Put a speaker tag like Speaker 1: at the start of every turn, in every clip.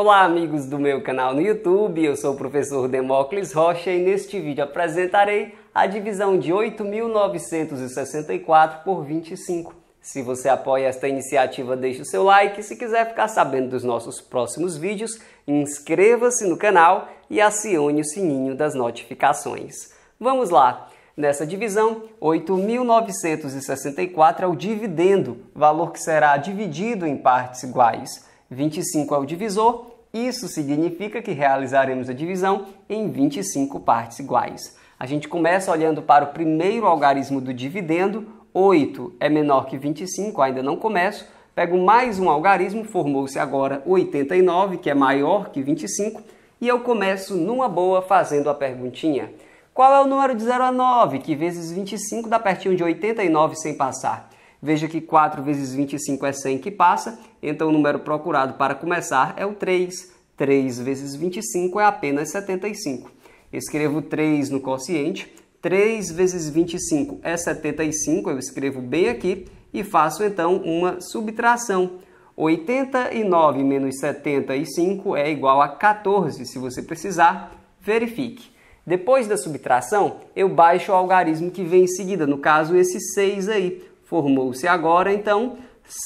Speaker 1: Olá, amigos do meu canal no YouTube, eu sou o professor Demócles Rocha e neste vídeo apresentarei a divisão de 8.964 por 25. Se você apoia esta iniciativa, deixe o seu like. Se quiser ficar sabendo dos nossos próximos vídeos, inscreva-se no canal e acione o sininho das notificações. Vamos lá! Nessa divisão, 8.964 é o dividendo, valor que será dividido em partes iguais. 25 é o divisor, isso significa que realizaremos a divisão em 25 partes iguais. A gente começa olhando para o primeiro algarismo do dividendo, 8 é menor que 25, ainda não começo. Pego mais um algarismo, formou-se agora 89, que é maior que 25, e eu começo numa boa fazendo a perguntinha. Qual é o número de 0 a 9, que vezes 25 dá pertinho de 89 sem passar? Veja que 4 vezes 25 é 100 que passa, então o número procurado para começar é o 3. 3 vezes 25 é apenas 75. Escrevo 3 no quociente, 3 vezes 25 é 75, eu escrevo bem aqui e faço então uma subtração. 89 menos 75 é igual a 14, se você precisar, verifique. Depois da subtração, eu baixo o algarismo que vem em seguida, no caso esse 6 aí. Formou-se agora, então,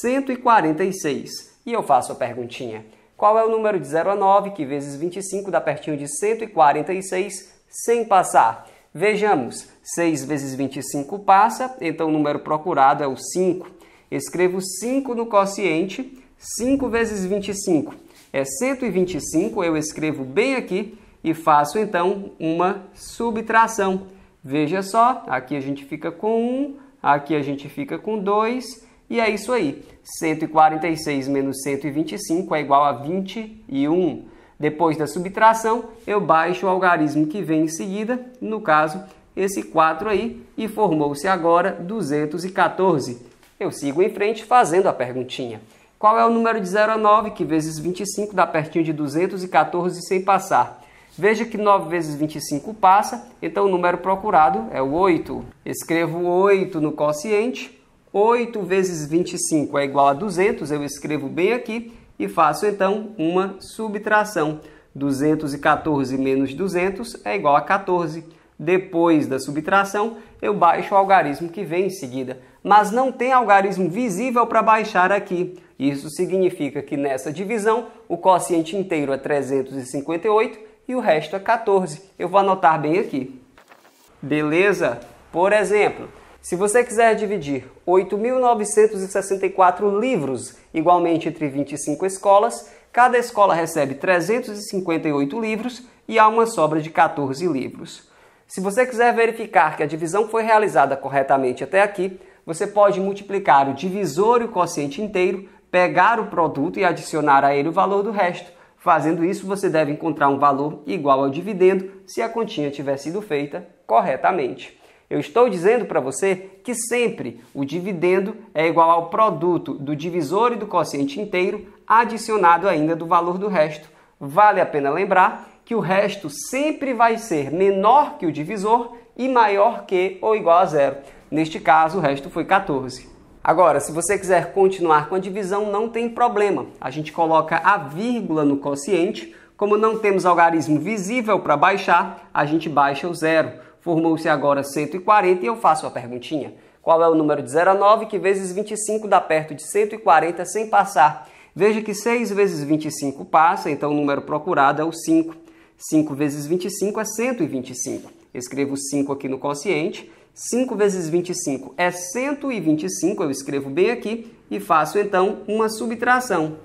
Speaker 1: 146. E eu faço a perguntinha: qual é o número de 0 a 9 que vezes 25 dá pertinho de 146 sem passar? Vejamos, 6 vezes 25 passa, então o número procurado é o 5. Escrevo 5 no quociente, 5 vezes 25 é 125, eu escrevo bem aqui e faço então uma subtração. Veja só, aqui a gente fica com 1, Aqui a gente fica com 2 e é isso aí. 146 menos 125 é igual a 21. Depois da subtração, eu baixo o algarismo que vem em seguida, no caso, esse 4 aí, e formou-se agora 214. Eu sigo em frente fazendo a perguntinha. Qual é o número de 0 a 9, que vezes 25 dá pertinho de 214 sem passar? Veja que 9 vezes 25 passa, então o número procurado é o 8. Escrevo 8 no quociente. 8 vezes 25 é igual a 200, eu escrevo bem aqui e faço então uma subtração. 214 menos 200 é igual a 14. Depois da subtração, eu baixo o algarismo que vem em seguida. Mas não tem algarismo visível para baixar aqui. Isso significa que nessa divisão, o quociente inteiro é 358 e o resto é 14. Eu vou anotar bem aqui. Beleza? Por exemplo, se você quiser dividir 8.964 livros igualmente entre 25 escolas, cada escola recebe 358 livros e há uma sobra de 14 livros. Se você quiser verificar que a divisão foi realizada corretamente até aqui, você pode multiplicar o divisor e o quociente inteiro, pegar o produto e adicionar a ele o valor do resto Fazendo isso, você deve encontrar um valor igual ao dividendo se a continha tiver sido feita corretamente. Eu estou dizendo para você que sempre o dividendo é igual ao produto do divisor e do quociente inteiro, adicionado ainda do valor do resto. Vale a pena lembrar que o resto sempre vai ser menor que o divisor e maior que ou igual a zero. Neste caso, o resto foi 14. Agora, se você quiser continuar com a divisão, não tem problema. A gente coloca a vírgula no quociente. Como não temos algarismo visível para baixar, a gente baixa o zero. Formou-se agora 140 e eu faço a perguntinha. Qual é o número de 0 a 9 que vezes 25 dá perto de 140 sem passar? Veja que 6 vezes 25 passa, então o número procurado é o 5. 5 vezes 25 é 125. Escrevo 5 aqui no quociente 5 vezes 25 é 125, eu escrevo bem aqui, e faço então uma subtração.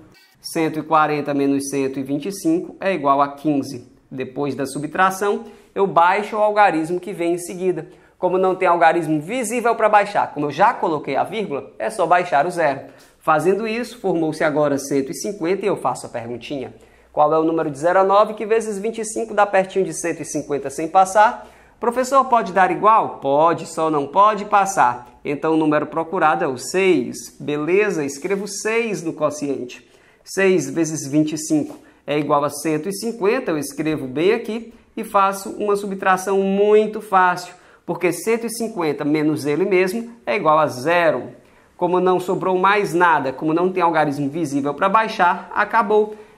Speaker 1: 140 menos 125 é igual a 15. Depois da subtração, eu baixo o algarismo que vem em seguida. Como não tem algarismo visível para baixar, como eu já coloquei a vírgula, é só baixar o zero. Fazendo isso, formou-se agora 150 e eu faço a perguntinha. Qual é o número de 0 a 9 que vezes 25 dá pertinho de 150 sem passar? Professor, pode dar igual? Pode, só não pode passar. Então o número procurado é o 6. Beleza? Escrevo 6 no quociente. 6 vezes 25 é igual a 150. Eu escrevo bem aqui e faço uma subtração muito fácil, porque 150 menos ele mesmo é igual a zero. Como não sobrou mais nada, como não tem algarismo visível para baixar, acabou.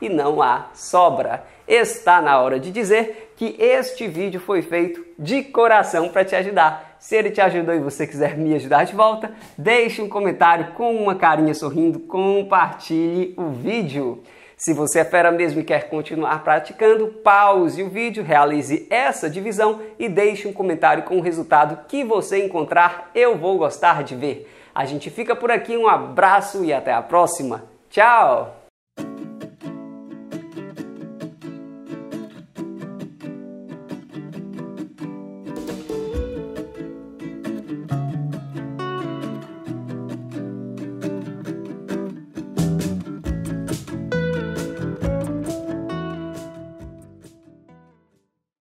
Speaker 1: e não há sobra. Está na hora de dizer que este vídeo foi feito de coração para te ajudar. Se ele te ajudou e você quiser me ajudar de volta, deixe um comentário com uma carinha sorrindo, compartilhe o vídeo. Se você é fera mesmo e quer continuar praticando, pause o vídeo, realize essa divisão e deixe um comentário com o resultado que você encontrar. Eu vou gostar de ver. A gente fica por aqui, um abraço e até a próxima. Tchau!